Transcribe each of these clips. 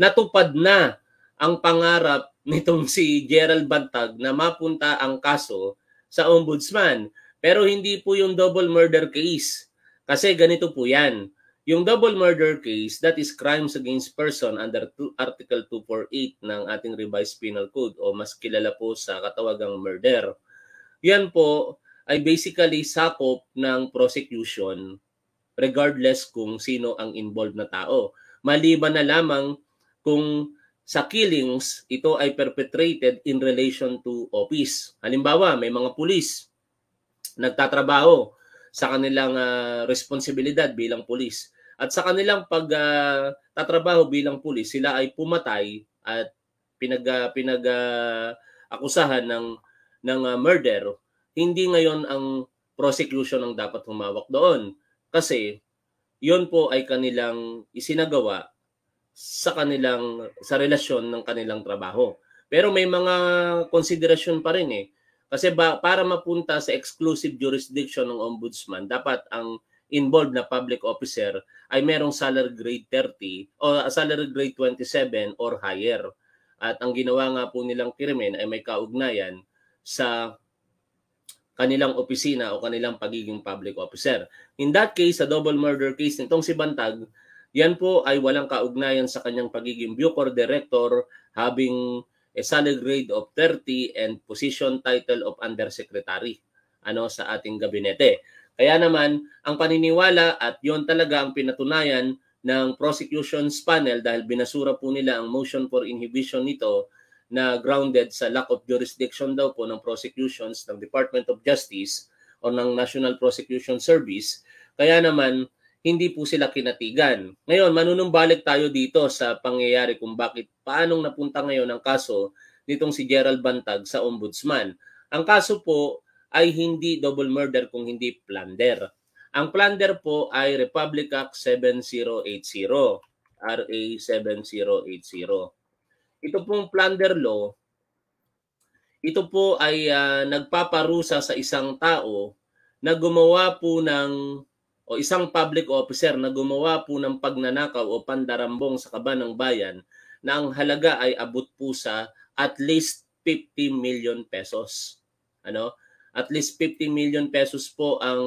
natupad na ang pangarap nitong si Gerald Bantag na mapunta ang kaso sa ombudsman. Pero hindi po yung double murder case. Kasi ganito po yan. Yung double murder case, that is crimes against person under Article 248 ng ating revised penal code o mas kilala po sa katawagang murder. Yan po ay basically sakop ng prosecution regardless kung sino ang involved na tao. Maliban na lamang kung sa killings, ito ay perpetrated in relation to office. Halimbawa, may mga pulis nagtatrabaho sa kanilang uh, responsibilidad bilang pulis. At sa kanilang pagtatrabaho ah, uh, bilang pulis, sila ay pumatay at pinag uh, pinag uh, akusahan ng ng uh, murder. Hindi ngayon ang prosecution ang dapat humawak doon kasi yon po ay kanilang isinagawa sa kanilang sa relasyon ng kanilang trabaho. Pero may mga konsiderasyon pa rin eh. Kasi ba, para mapunta sa exclusive jurisdiction ng ombudsman, dapat ang involved na public officer ay merong salary grade 30 o ah, salary grade 27 or higher. At ang ginawa nga po nilang krimen ay may kaugnayan sa kanilang opisina o kanilang pagiging public officer. In that case, sa double murder case nitong si Bantag, yan po ay walang kaugnayan sa kanyang pagiging Bucor Director having a salary grade of 30 and position title of undersecretary ano sa ating gabinete. Kaya naman, ang paniniwala at yon talaga ang pinatunayan ng prosecution's panel dahil binasura po nila ang motion for inhibition nito na grounded sa lack of jurisdiction daw po ng prosecutions ng Department of Justice o ng National Prosecution Service. Kaya naman, hindi po sila kinatigan. Ngayon, manunumbalik tayo dito sa pangyayari kung bakit paanong napunta ngayon ang kaso nitong si Gerald Bantag sa ombudsman. Ang kaso po ay hindi double murder kung hindi plunder. Ang plunder po ay Republic Act 7080, RA 7080. Ito pong plunder law, ito po ay uh, nagpaparusa sa isang tao na gumawa po ng o isang public officer na gumawa po ng pagnanakaw o pandarambong sa kaban ng bayan na ang halaga ay abot po sa at least 50 million pesos. Ano? At least 50 million pesos po ang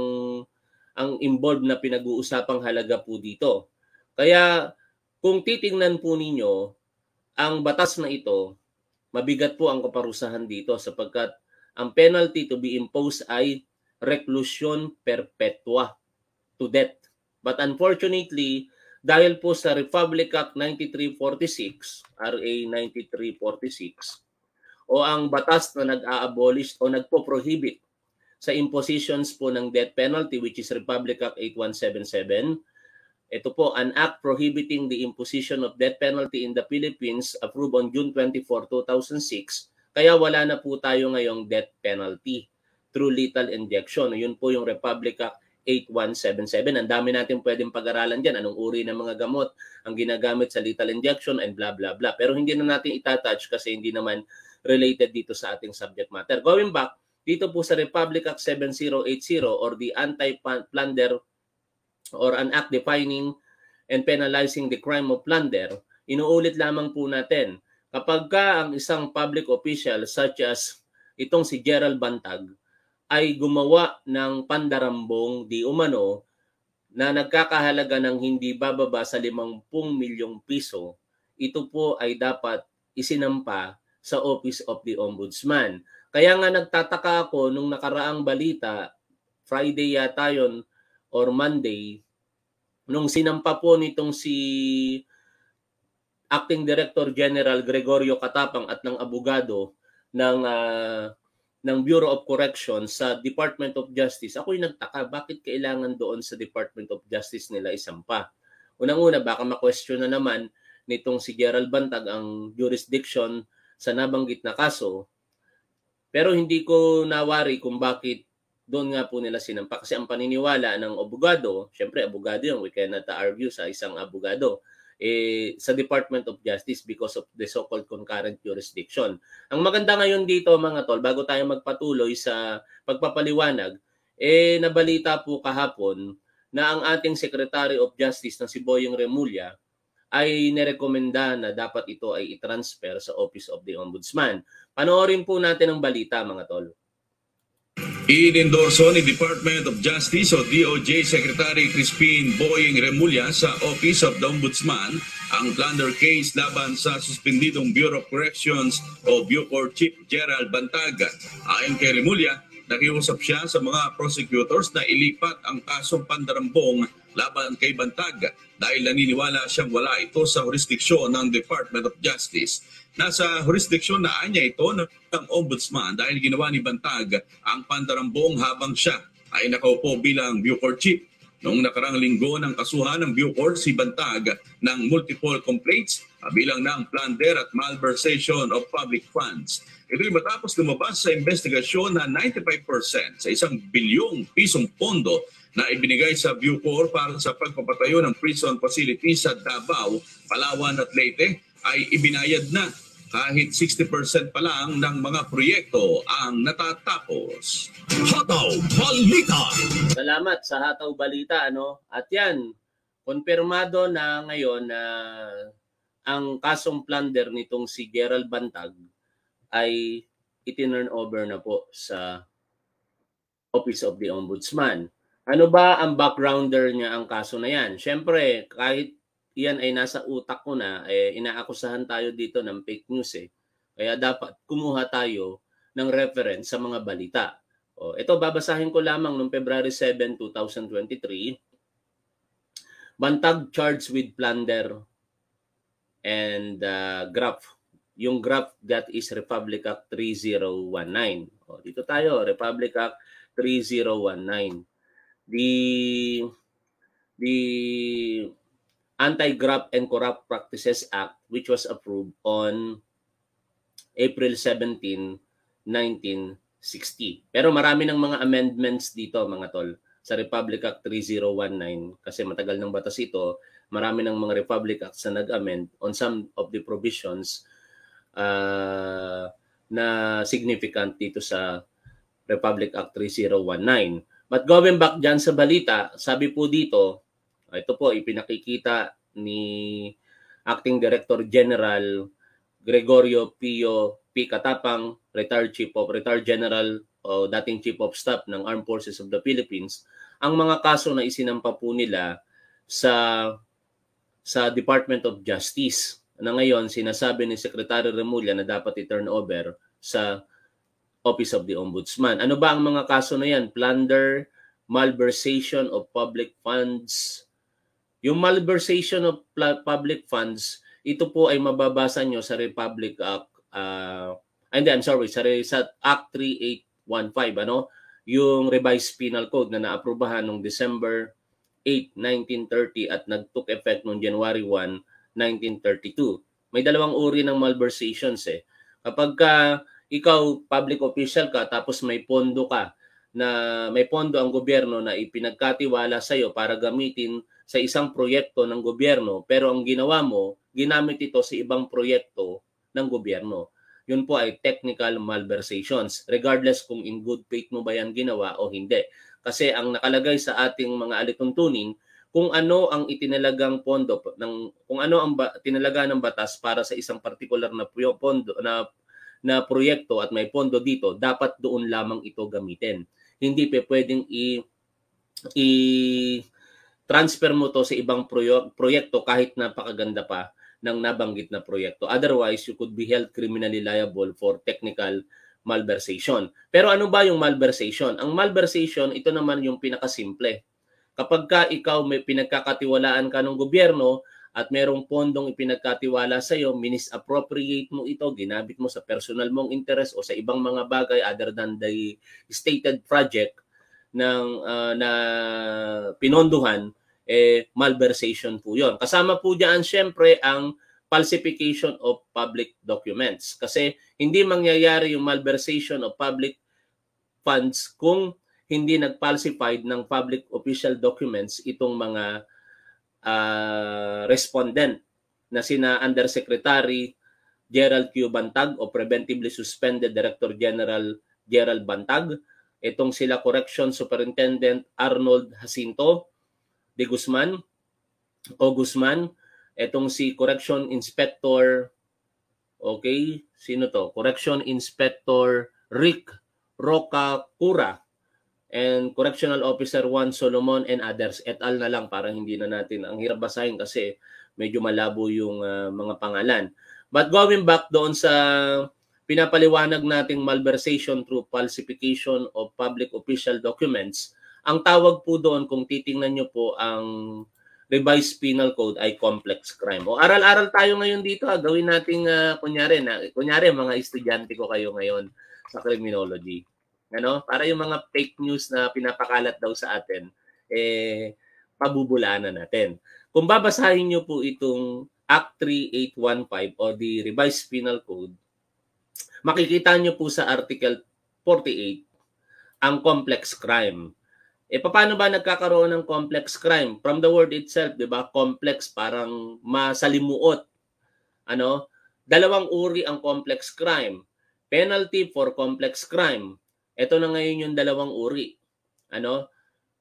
ang involved na pinag-uusapang halaga po dito. Kaya kung titingnan po ninyo ang batas na ito, mabigat po ang kaparusahan dito sapagkat ang penalty to be imposed ay reclusion perpetua to death. But unfortunately, dahil po sa Republic Act 9346, RA 9346, o ang batas na nag abolish o nagpo-prohibit sa impositions po ng death penalty which is Republic Act 8177, ito po, an act prohibiting the imposition of death penalty in the Philippines approved on June 24, 2006. Kaya wala na po tayo ngayong death penalty through lethal injection. Yun po yung Republic Act 8177. Ang dami natin pwedeng pag-aralan dyan. Anong uri ng mga gamot ang ginagamit sa lethal injection and blah, blah, blah. Pero hindi na natin itatouch kasi hindi naman related dito sa ating subject matter. Going back, dito po sa Republic Act 7080 or the Anti-Plunder or an act defining and penalizing the crime of plunder, inuulit lamang po natin kapag ka ang isang public official such as itong si Gerald Bantag ay gumawa ng pandarambong di umano na nagkakahalaga ng hindi bababa sa 50 milyong piso, ito po ay dapat isinampa sa Office of the Ombudsman. Kaya nga nagtataka ako nung nakaraang balita, Friday yata yon or Monday, nung sinampa po nitong si Acting Director General Gregorio Katapang at ng abogado ng uh, ng Bureau of Corrections sa Department of Justice, ako'y nagtaka bakit kailangan doon sa Department of Justice nila isang pa. Unang-una, baka ma-question na naman nitong si Gerald Bantag ang jurisdiction sa nabanggit na kaso. Pero hindi ko nawari kung bakit doon nga po nila sinampa. Kasi ang paniniwala ng abogado, syempre abogado yung we cannot argue sa isang abogado eh, sa Department of Justice because of the so-called concurrent jurisdiction. Ang maganda ngayon dito mga tol, bago tayo magpatuloy sa pagpapaliwanag, eh nabalita po kahapon na ang ating Secretary of Justice na si Boyong Remulla ay nirekomenda na dapat ito ay i-transfer sa Office of the Ombudsman. Panoorin po natin ang balita mga tol. Inendorso ni Department of Justice o DOJ Secretary Crispin Boying Remulla sa Office of the Ombudsman ang plunder case laban sa suspendidong Bureau of Corrections o Bucor Chief Gerald Bantag. Ayon kay Remulla, nakiusap siya sa mga prosecutors na ilipat ang kasong pandarambong laban kay Bantag dahil naniniwala siyang wala ito sa jurisdiksyon ng Department of Justice. Nasa jurisdiksyon na anya ito ng ombudsman dahil ginawa ni Bantag ang pandarambong habang siya ay nakaupo bilang Bucor Chief. Noong nakarang linggo ng kasuhan ng Bucor si Bantag ng multiple complaints ah, bilang ng plunder at malversation of public funds. Ito'y matapos lumabas sa investigasyon na 95% sa isang bilyong pisong pondo na ibinigay sa Bucor para sa pagpapatayo ng prison facilities sa Davao, Palawan at Leyte ay ibinayad na kahit 60% pa lang ng mga proyekto ang natatapos. Hataw Balita! Salamat sa Hataw Balita. Ano? At yan, konfirmado na ngayon na ang kasong plunder nitong si Gerald Bantag ay itinurn over na po sa Office of the Ombudsman. Ano ba ang backgrounder niya ang kaso na yan? Siyempre, kahit yan ay nasa utak ko na, eh, inaakusahan tayo dito ng fake news eh. Kaya dapat kumuha tayo ng reference sa mga balita. O, oh, ito, babasahin ko lamang noong February 7, 2023. Bantag charged with plunder and uh, graph. Yung graph that is Republic Act 3019. O, dito tayo, Republic Act 3019. The the Anti-Graft and Corrupt Practices Act which was approved on April 17, 1960. Pero marami ng mga amendments dito mga tol sa Republic Act 3019 kasi matagal ng batas ito, marami ng mga Republic Acts na nag-amend on some of the provisions uh, na significant dito sa Republic Act 3019. But going back dyan sa balita, sabi po dito, Ah, ito po ipinakikita ni Acting Director General Gregorio Pio P. Katapang, retired Chief of retired General o dating Chief of Staff ng Armed Forces of the Philippines, ang mga kaso na isinampa po nila sa sa Department of Justice na ngayon sinasabi ni Secretary Remulla na dapat i-turn over sa Office of the Ombudsman. Ano ba ang mga kaso na yan? Plunder, malversation of public funds, yung malversation of public funds, ito po ay mababasa nyo sa Republic Act, uh, ah, and I'm sorry, sa, sa Act 3815, ano? Yung revised penal code na naaprubahan noong December 8, 1930 at nagtook effect noong January 1, 1932. May dalawang uri ng malversations eh. Kapag ka ikaw public official ka tapos may pondo ka na may pondo ang gobyerno na ipinagkatiwala sa iyo para gamitin sa isang proyekto ng gobyerno pero ang ginawa mo, ginamit ito sa ibang proyekto ng gobyerno. Yun po ay technical malversations regardless kung in good faith mo ba yan ginawa o hindi. Kasi ang nakalagay sa ating mga alituntunin kung ano ang itinalagang pondo ng kung ano ang ba, tinalaga ng batas para sa isang particular na pondo na na proyekto at may pondo dito, dapat doon lamang ito gamitin. Hindi pa pwedeng i i transfer mo to sa ibang proyekto kahit napakaganda pa ng nabanggit na proyekto. Otherwise, you could be held criminally liable for technical malversation. Pero ano ba yung malversation? Ang malversation, ito naman yung pinakasimple. Kapag ka ikaw may pinagkakatiwalaan ka ng gobyerno at merong pondong ipinagkatiwala sa iyo, minisappropriate mo ito, ginamit mo sa personal mong interest o sa ibang mga bagay other than the stated project, ng uh, na pinondohan eh malversation po 'yon. Kasama po diyan siyempre ang falsification of public documents kasi hindi mangyayari yung malversation of public funds kung hindi nag ng public official documents itong mga uh, respondent na sina Undersecretary Gerald Q. Bantag o preventively suspended Director General Gerald Bantag itong sila Correction Superintendent Arnold Jacinto de Guzman o Guzman, itong si Correction Inspector okay, sino to? Correction Inspector Rick Roca Cura and Correctional Officer Juan Solomon and others et al na lang para hindi na natin ang hirap basahin kasi medyo malabo yung uh, mga pangalan. But going back doon sa pinapaliwanag nating malversation through falsification of public official documents. Ang tawag po doon kung titingnan nyo po ang revised penal code ay complex crime. O aral-aral tayo ngayon dito, ha. gawin nating uh, kunyari na kunyari mga estudyante ko kayo ngayon sa criminology. Ano? Para yung mga fake news na pinapakalat daw sa atin eh pabubulanan natin. Kung babasahin niyo po itong Act 3815 o the Revised Penal Code, makikita nyo po sa Article 48 ang complex crime. E paano ba nagkakaroon ng complex crime? From the word itself, di ba? Complex, parang masalimuot. Ano? Dalawang uri ang complex crime. Penalty for complex crime. Ito na ngayon yung dalawang uri. Ano?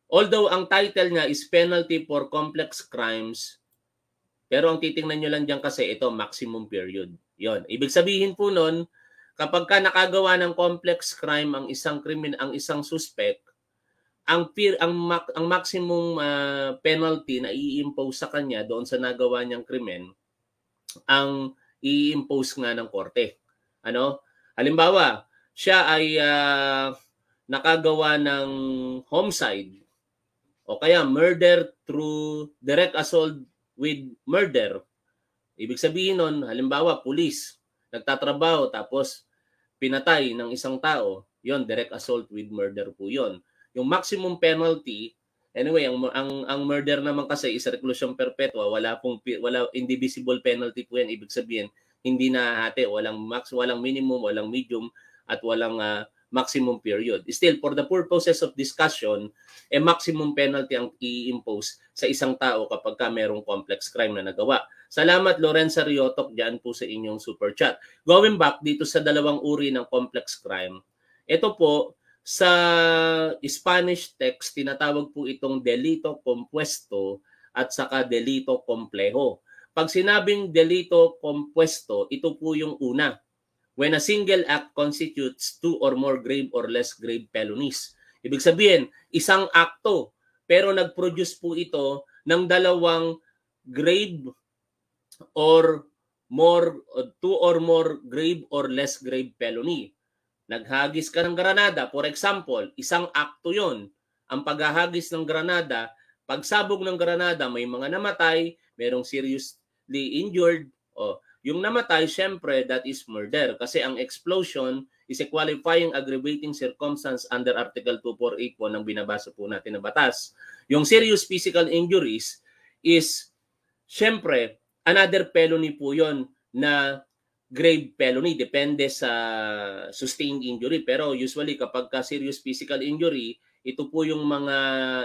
Although ang title niya is penalty for complex crimes, pero ang titingnan nyo lang dyan kasi ito, maximum period. Yon. Ibig sabihin po nun, kapag ka nakagawa ng complex crime ang isang krimen ang isang suspect, ang peer, ang mak, ang maximum uh, penalty na i-impose sa kanya doon sa nagawa niyang krimen ang i-impose nga ng korte. Ano? Halimbawa, siya ay uh, nakagawa ng homicide o kaya murder through direct assault with murder. Ibig sabihin noon halimbawa, police nagtatrabaho tapos pinatay ng isang tao, yon direct assault with murder po yon. Yung maximum penalty, anyway, ang ang, ang murder naman kasi is reclusion perpetua, wala pong wala indivisible penalty po yan, ibig sabihin hindi nahahati, walang max, walang minimum, walang medium at walang uh, maximum period. Still, for the purposes of discussion, a eh, maximum penalty ang i-impose sa isang tao kapag ka merong complex crime na nagawa. Salamat Lorenza Riotok dyan po sa inyong super chat. Going back dito sa dalawang uri ng complex crime, ito po sa Spanish text tinatawag po itong delito compuesto at saka delito complejo. Pag sinabing delito compuesto, ito po yung una. When a single act constitutes two or more grave or less grave felonies. Ibig sabihin, isang akto pero nag-produce po ito ng dalawang grave or more uh, two or more grave or less grave felony. Naghagis ka ng granada, for example, isang akto 'yon. Ang paghahagis ng granada, pagsabog ng granada, may mga namatay, merong seriously injured, o oh, yung namatay, syempre, that is murder. Kasi ang explosion is a qualifying aggravating circumstance under Article 248 2481 ng binabasa po natin na batas. Yung serious physical injuries is, syempre, Another felony po yon na grave felony depende sa sustained injury pero usually kapag ka serious physical injury ito po yung mga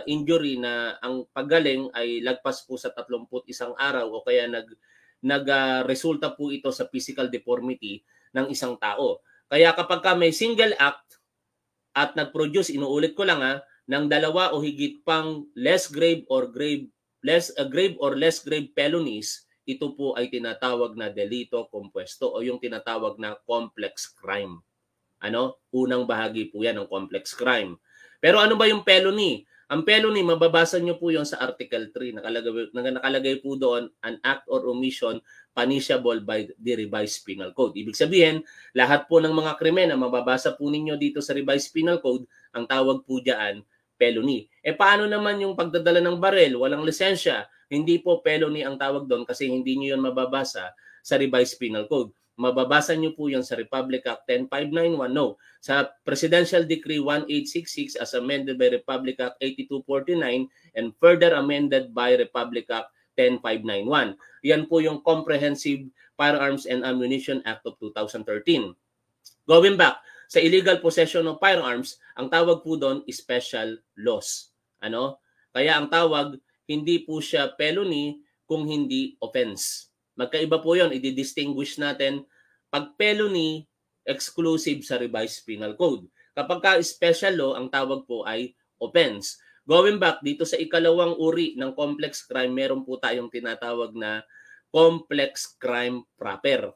injury na ang paggaling ay lagpas po sa 31 araw o kaya nag nagresulta uh, po ito sa physical deformity ng isang tao. Kaya kapag ka may single act at nagproduce inuulit ko lang ha ng dalawa o higit pang less grave or grave less uh, grave or less grave felonies ito po ay tinatawag na delito compuesto o yung tinatawag na complex crime. Ano? Unang bahagi po yan ng complex crime. Pero ano ba yung felony? Ang felony, mababasa nyo po yon sa Article 3. Nakalagay, nakalagay po doon, an act or omission punishable by the revised penal code. Ibig sabihin, lahat po ng mga krimen na mababasa po ninyo dito sa revised penal code, ang tawag po dyan, felony. E paano naman yung pagdadala ng barel, walang lisensya, hindi po felony ang tawag doon kasi hindi niyo 'yon mababasa sa revised penal code. Mababasa niyo po 'yon sa Republic Act 10591. No, sa Presidential Decree 1866 as amended by Republic Act 8249 and further amended by Republic Act 10591. Yan po yung Comprehensive Firearms and Ammunition Act of 2013. Going back, sa illegal possession of firearms, ang tawag po doon special laws. Ano? Kaya ang tawag hindi po siya felony kung hindi offense. Magkaiba po yon i-distinguish natin pag felony exclusive sa revised penal code. Kapag ka special law, ang tawag po ay offense. Going back dito sa ikalawang uri ng complex crime, meron po tayong tinatawag na complex crime proper.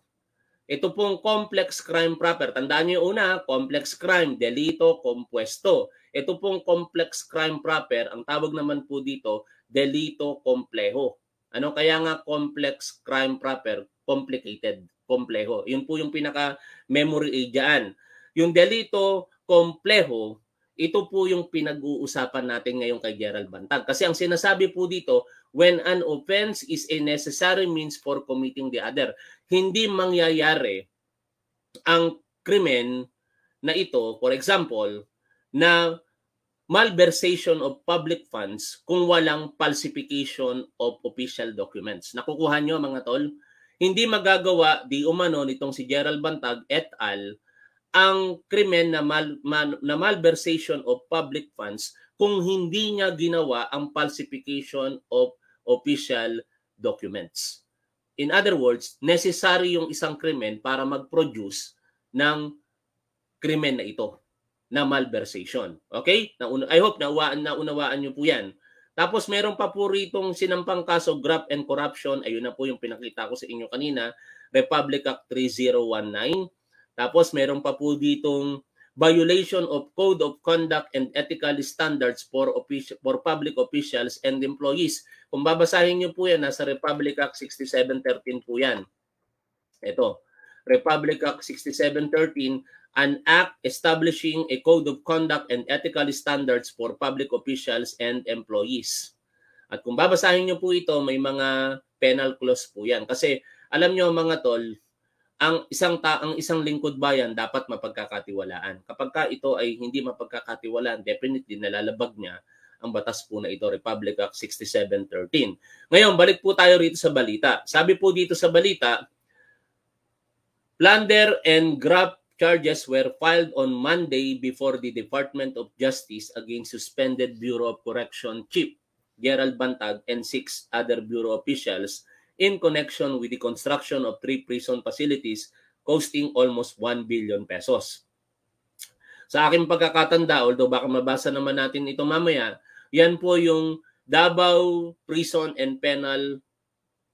Ito pong complex crime proper. Tandaan niyo una, complex crime, delito, compuesto. Ito pong complex crime proper, ang tawag naman po dito delito kompleho. Ano kaya nga complex crime proper, complicated, kompleho. Yun po yung pinaka memory aid diyan. Yung delito kompleho, ito po yung pinag-uusapan natin ngayon kay Gerald Bantag. Kasi ang sinasabi po dito, when an offense is a necessary means for committing the other, hindi mangyayari ang krimen na ito, for example, na malversation of public funds kung walang falsification of official documents. Nakukuha nyo mga tol, hindi magagawa di umano nitong si Gerald Bantag et al ang krimen na, mal, man, na malversation of public funds kung hindi niya ginawa ang falsification of official documents. In other words, necessary yung isang krimen para mag-produce ng krimen na ito na malversation. Okay? I hope naunawaan naunawaan niyo po 'yan. Tapos meron pa po ritong sinampang kaso graft and corruption. Ayun na po yung pinakita ko sa inyo kanina, Republic Act 3019. Tapos meron pa po ditong violation of code of conduct and ethical standards for official for public officials and employees. Kung babasahin niyo po 'yan nasa Republic Act 6713 po 'yan. Ito. Republic Act 6713, an act establishing a code of conduct and ethical standards for public officials and employees. At kung babasahin niyo po ito, may mga penal clause po yan. Kasi alam niyo mga tol, ang isang taang isang lingkod bayan dapat mapagkakatiwalaan. Kapag ka ito ay hindi mapagkakatiwalaan, definitely nalalabag niya ang batas po na ito, Republic Act 6713. Ngayon, balik po tayo rito sa balita. Sabi po dito sa balita, Plunder and graft charges were filed on Monday before the Department of Justice against suspended Bureau of Correction Chief Gerald Bantag and six other Bureau officials in connection with the construction of three prison facilities costing almost 1 billion pesos. Sa aking pagkakatanda, although baka mabasa naman natin ito mamaya, yan po yung Davao Prison and Penal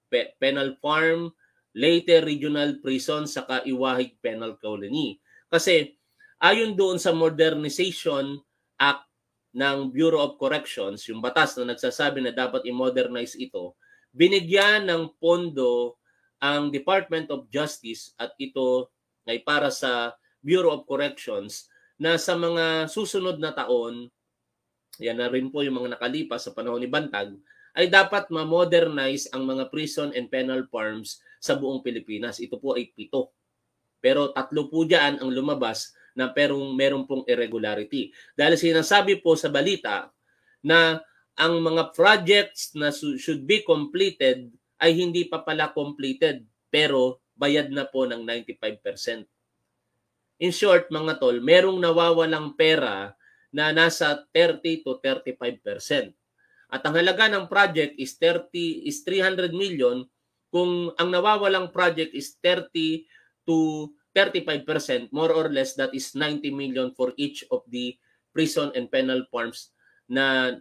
Pe, Penal Farm later Regional Prison sa Kaiwahig Penal Colony. Kasi ayon doon sa Modernization Act ng Bureau of Corrections, yung batas na nagsasabi na dapat i-modernize ito, binigyan ng pondo ang Department of Justice at ito ay para sa Bureau of Corrections na sa mga susunod na taon, yan na rin po yung mga nakalipas sa panahon ni Bantag, ay dapat ma-modernize ang mga prison and penal farms sa buong Pilipinas. Ito po ay pito. Pero tatlo po dyan ang lumabas na perong meron pong irregularity. Dahil sinasabi po sa balita na ang mga projects na should be completed ay hindi pa pala completed pero bayad na po ng 95%. In short mga tol, merong nawawalang pera na nasa 30 to 35%. At ang halaga ng project is 30 is 300 million kung ang nawawalang project is 30 to 35%, more or less that is 90 million for each of the prison and penal farms na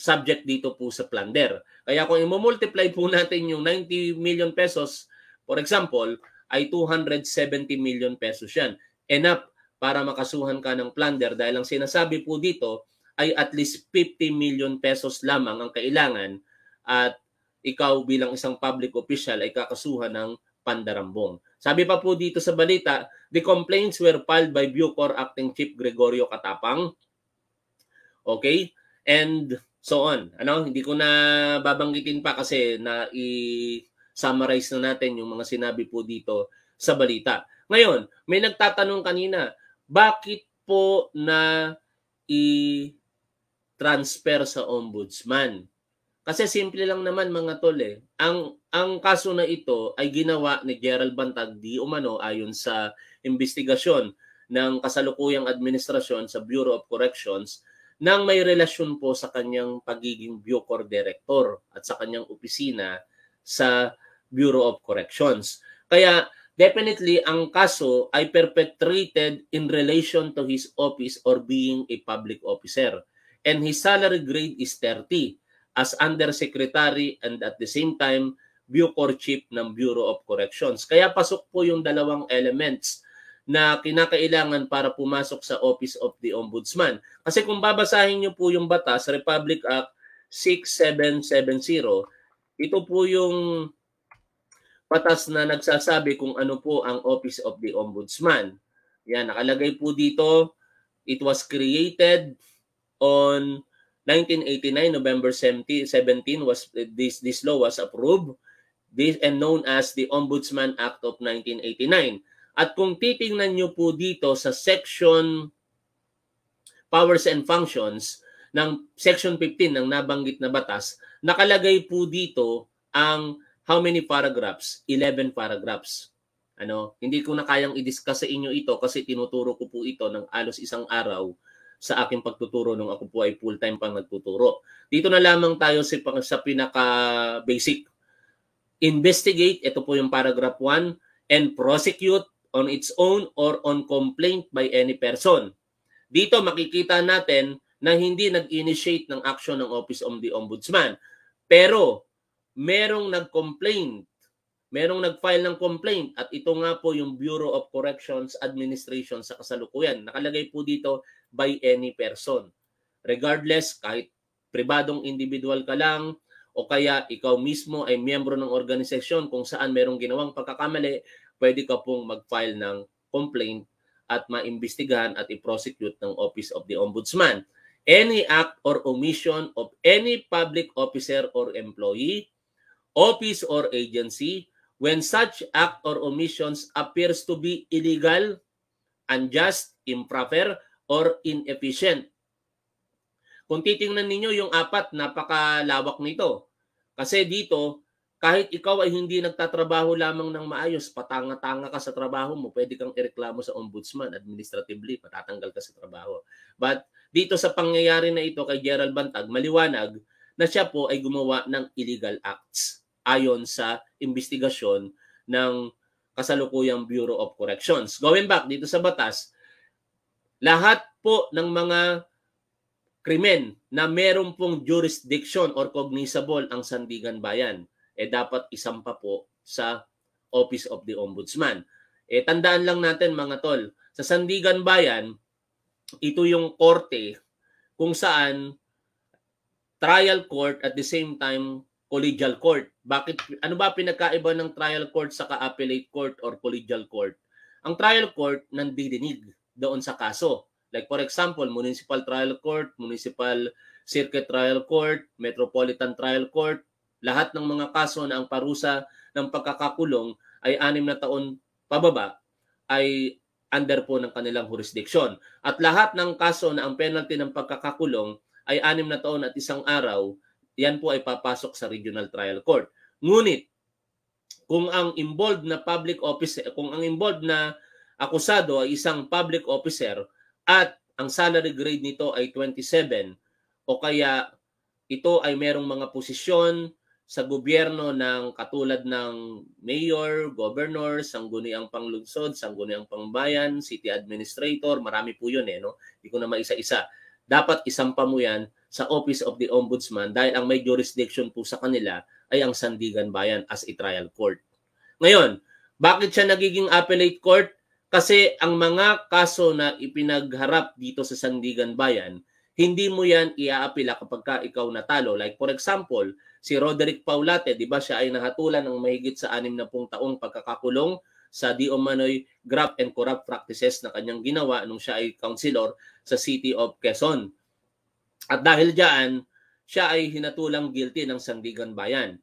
subject dito po sa plunder. Kaya kung i-multiply po natin yung 90 million pesos, for example, ay 270 million pesos yan. Enough para makasuhan ka ng plunder dahil ang sinasabi po dito ay at least 50 million pesos lamang ang kailangan at ikaw bilang isang public official ay kakasuhan ng pandarambong. Sabi pa po dito sa balita, the complaints were filed by Bucor Acting Chief Gregorio Katapang. Okay? And so on. Ano? Hindi ko na babanggitin pa kasi na i-summarize na natin yung mga sinabi po dito sa balita. Ngayon, may nagtatanong kanina, bakit po na i-transfer sa ombudsman? Kasi simple lang naman mga tol eh. Ang, ang kaso na ito ay ginawa ni Gerald Bantag di umano ayon sa investigasyon ng kasalukuyang administrasyon sa Bureau of Corrections nang may relasyon po sa kanyang pagiging Bucor Director at sa kanyang opisina sa Bureau of Corrections. Kaya definitely ang kaso ay perpetrated in relation to his office or being a public officer. And his salary grade is 30 as Undersecretary and at the same time, Bucor Chief ng Bureau of Corrections. Kaya pasok po yung dalawang elements na kinakailangan para pumasok sa Office of the Ombudsman. Kasi kung babasahin niyo po yung batas, Republic Act 6770, ito po yung batas na nagsasabi kung ano po ang Office of the Ombudsman. Yan, nakalagay po dito, it was created on 1989, November 17 was this this law was approved this and known as the Ombudsman Act of 1989. At kung titingnan niyo po dito sa section powers and functions ng section 15 ng nabanggit na batas, nakalagay po dito ang how many paragraphs? 11 paragraphs. Ano, hindi ko na kayang i-discuss sa inyo ito kasi tinuturo ko po ito ng alos isang araw sa aking pagtuturo nung ako po ay full-time pang nagtuturo. Dito na lamang tayo sa, sa pinaka-basic. Investigate, ito po yung paragraph 1, and prosecute on its own or on complaint by any person. Dito makikita natin na hindi nag-initiate ng action ng Office of the Ombudsman. Pero merong nag-complaint, merong nag-file ng complaint at ito nga po yung Bureau of Corrections Administration sa kasalukuyan. Nakalagay po dito by any person. Regardless, kahit pribadong individual ka lang o kaya ikaw mismo ay miyembro ng organisasyon kung saan merong ginawang pagkakamali, pwede ka pong mag-file ng complaint at maimbestigahan at i-prosecute ng Office of the Ombudsman. Any act or omission of any public officer or employee, office or agency, when such act or omissions appears to be illegal, unjust, improper, or inefficient. Kung titingnan ninyo yung apat, napakalawak nito. Kasi dito, kahit ikaw ay hindi nagtatrabaho lamang ng maayos, patanga-tanga ka sa trabaho mo, pwede kang ireklamo sa ombudsman administratively, patatanggal ka sa trabaho. But dito sa pangyayari na ito kay Gerald Bantag, maliwanag na siya po ay gumawa ng illegal acts ayon sa investigasyon ng kasalukuyang Bureau of Corrections. Going back dito sa batas, lahat po ng mga krimen na meron pong jurisdiction or cognizable ang Sandigan Bayan, eh dapat isampa po sa Office of the Ombudsman. Eh tandaan lang natin mga tol, sa Sandigan Bayan, ito yung korte kung saan trial court at the same time collegial court. Bakit ano ba pinagkaiba ng trial court sa appellate court or collegial court? Ang trial court nandidinig doon sa kaso. Like for example, Municipal Trial Court, Municipal Circuit Trial Court, Metropolitan Trial Court, lahat ng mga kaso na ang parusa ng pagkakakulong ay anim na taon pababa ay under po ng kanilang jurisdiction. At lahat ng kaso na ang penalty ng pagkakakulong ay anim na taon at isang araw, yan po ay papasok sa Regional Trial Court. Ngunit, kung ang involved na public office, kung ang involved na Akusado ay isang public officer at ang salary grade nito ay 27 o kaya ito ay merong mga posisyon sa gobyerno ng katulad ng mayor, governor, sangguniang panglungsod, sangguniang pangbayan, city administrator, marami po yun eh, no? Hindi ko na maisa-isa. Dapat isampa mo yan sa Office of the Ombudsman dahil ang may jurisdiction po sa kanila ay ang Sandigan Bayan as a trial court. Ngayon, bakit siya nagiging appellate court? Kasi ang mga kaso na ipinagharap dito sa Sandigan Bayan, hindi mo yan iaapila kapag ka ikaw natalo. Like for example, si Roderick Paulate, di ba siya ay nahatulan ng mahigit sa 60 taong pagkakakulong sa di umano'y graft and corrupt practices na kanyang ginawa nung siya ay councilor sa City of Quezon. At dahil diyan, siya ay hinatulang guilty ng Sandigan Bayan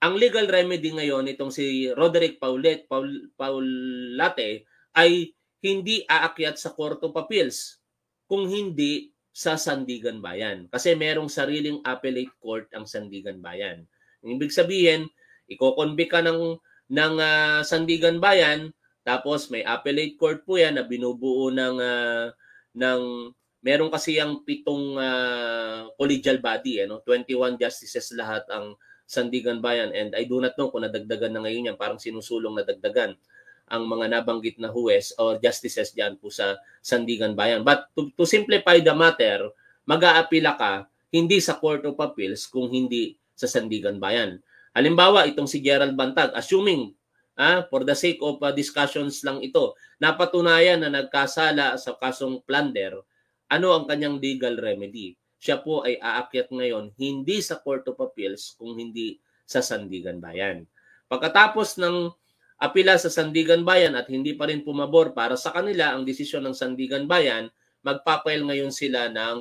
ang legal remedy ngayon itong si Roderick Paulet Paul, Paulate ay hindi aakyat sa Court of Appeals kung hindi sa Sandigan Bayan kasi merong sariling appellate court ang Sandigan Bayan. Ibig sabihin, iko-convict ka ng ng uh, Sandigan Bayan tapos may appellate court po 'yan na binubuo ng uh, ng meron kasi ang pitong uh, collegial body ano, eh, 21 justices lahat ang Sandigan Bayan and I do not know kung nadagdagan na ngayon yan, parang sinusulong na dagdagan ang mga nabanggit na huwes or justices diyan po sa Sandigan Bayan. But to, to simplify the matter, mag-aapila ka hindi sa Court of Appeals kung hindi sa Sandigan Bayan. Halimbawa, itong si Gerald Bantag, assuming ah, for the sake of uh, discussions lang ito, napatunayan na nagkasala sa kasong plunder, ano ang kanyang legal remedy? siya po ay aakyat ngayon hindi sa Court of Appeals kung hindi sa Sandigan Bayan. Pagkatapos ng apila sa Sandigan Bayan at hindi pa rin pumabor para sa kanila ang desisyon ng Sandigan Bayan, magpapail ngayon sila ng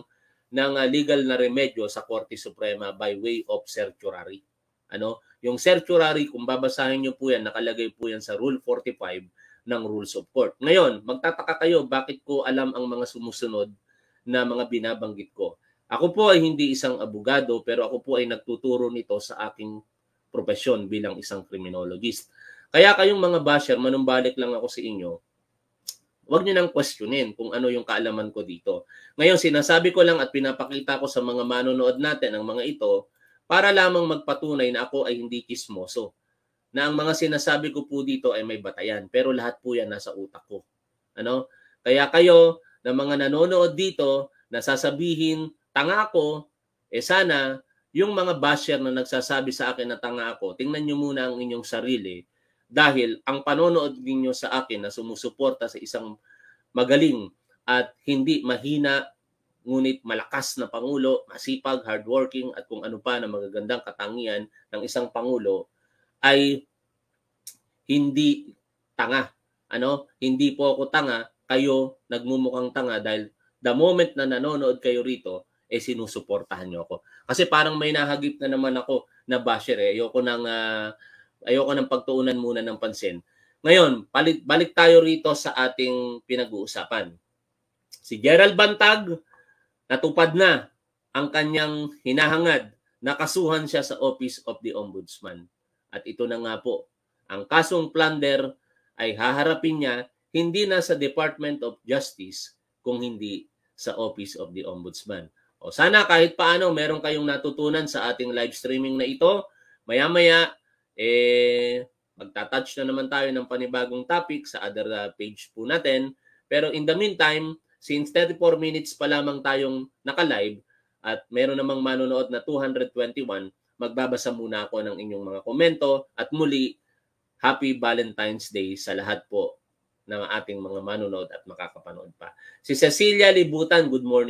ng ah, legal na remedyo sa Korte Suprema by way of certiorari. Ano? Yung certiorari, kung babasahin niyo po yan, nakalagay po yan sa Rule 45 ng Rules of Court. Ngayon, magtataka kayo bakit ko alam ang mga sumusunod na mga binabanggit ko ako po ay hindi isang abogado pero ako po ay nagtuturo nito sa aking profesyon bilang isang criminologist. Kaya kayong mga basher, manumbalik lang ako sa inyo, huwag nyo nang questionin kung ano yung kaalaman ko dito. Ngayon, sinasabi ko lang at pinapakita ko sa mga manonood natin ang mga ito para lamang magpatunay na ako ay hindi kismoso. Na ang mga sinasabi ko po dito ay may batayan, pero lahat po yan nasa utak ko. Ano? Kaya kayo, na mga nanonood dito, nasasabihin tanga ako, eh sana yung mga basher na nagsasabi sa akin na tanga ako, tingnan nyo muna ang inyong sarili dahil ang panonood ninyo sa akin na sumusuporta sa isang magaling at hindi mahina ngunit malakas na pangulo, masipag, hardworking at kung ano pa na magagandang katangian ng isang pangulo ay hindi tanga. Ano? Hindi po ako tanga, kayo nagmumukhang tanga dahil the moment na nanonood kayo rito, eh sinusuportahan niyo ako. Kasi parang may nahagip na naman ako na basher eh. Ayoko nang uh, ayoko nang pagtuunan muna ng pansin. Ngayon, balik, balik tayo rito sa ating pinag-uusapan. Si Gerald Bantag natupad na ang kanyang hinahangad. Nakasuhan siya sa Office of the Ombudsman. At ito na nga po, ang kasong plunder ay haharapin niya hindi na sa Department of Justice kung hindi sa Office of the Ombudsman. O sana kahit paano meron kayong natutunan sa ating live streaming na ito. Maya-maya, eh, magta-touch na naman tayo ng panibagong topic sa other uh, page po natin. Pero in the meantime, since 34 minutes pa lamang tayong naka-live at meron namang manonood na 221, magbabasa muna ako ng inyong mga komento at muli, Happy Valentine's Day sa lahat po ng ating mga manonood at makakapanood pa. Si Cecilia Libutan, good morning.